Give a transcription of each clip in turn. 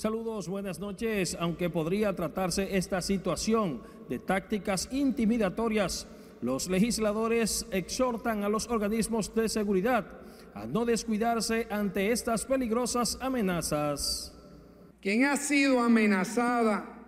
Saludos, buenas noches. Aunque podría tratarse esta situación de tácticas intimidatorias, los legisladores exhortan a los organismos de seguridad a no descuidarse ante estas peligrosas amenazas. Quien ha sido amenazada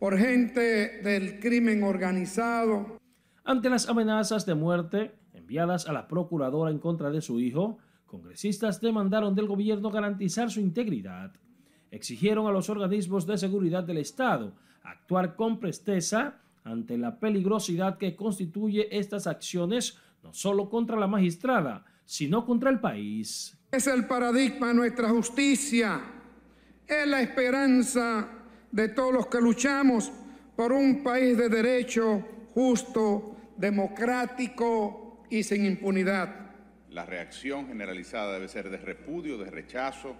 por gente del crimen organizado? Ante las amenazas de muerte enviadas a la procuradora en contra de su hijo, congresistas demandaron del gobierno garantizar su integridad. Exigieron a los organismos de seguridad del Estado actuar con presteza ante la peligrosidad que constituye estas acciones, no solo contra la magistrada, sino contra el país. Es el paradigma de nuestra justicia, es la esperanza de todos los que luchamos por un país de derecho justo, democrático y sin impunidad. La reacción generalizada debe ser de repudio, de rechazo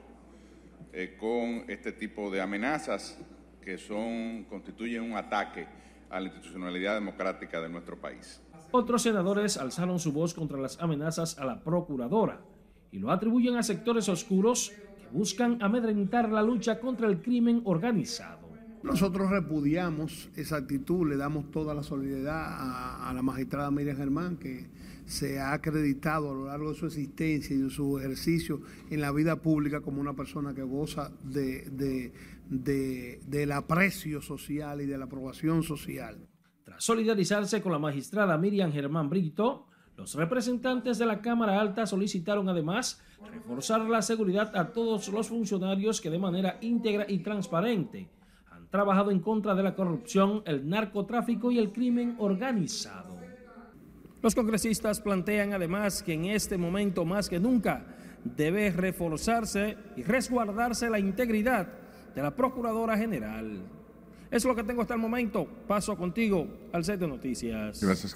eh, con este tipo de amenazas que son constituyen un ataque a la institucionalidad democrática de nuestro país. Otros senadores alzaron su voz contra las amenazas a la procuradora y lo atribuyen a sectores oscuros que buscan amedrentar la lucha contra el crimen organizado. Nosotros repudiamos esa actitud, le damos toda la solidaridad a, la magistrada Miriam Germán, que se ha acreditado a lo largo de su existencia y de su ejercicio en la vida pública como una persona que goza de, del aprecio social y de la aprobación social. Tras solidarizarse con la magistrada Miriam Germán Brito, los representantes de la Cámara Alta solicitaron además reforzar la seguridad a todos los funcionarios que de manera íntegra y transparente han trabajado en contra de la corrupción, el narcotráfico y el crimen organizado. Los congresistas plantean además que en este momento más que nunca debe reforzarse y resguardarse la integridad de la Procuradora General. Eso es lo que tengo hasta el momento. Paso contigo al set de noticias. Gracias.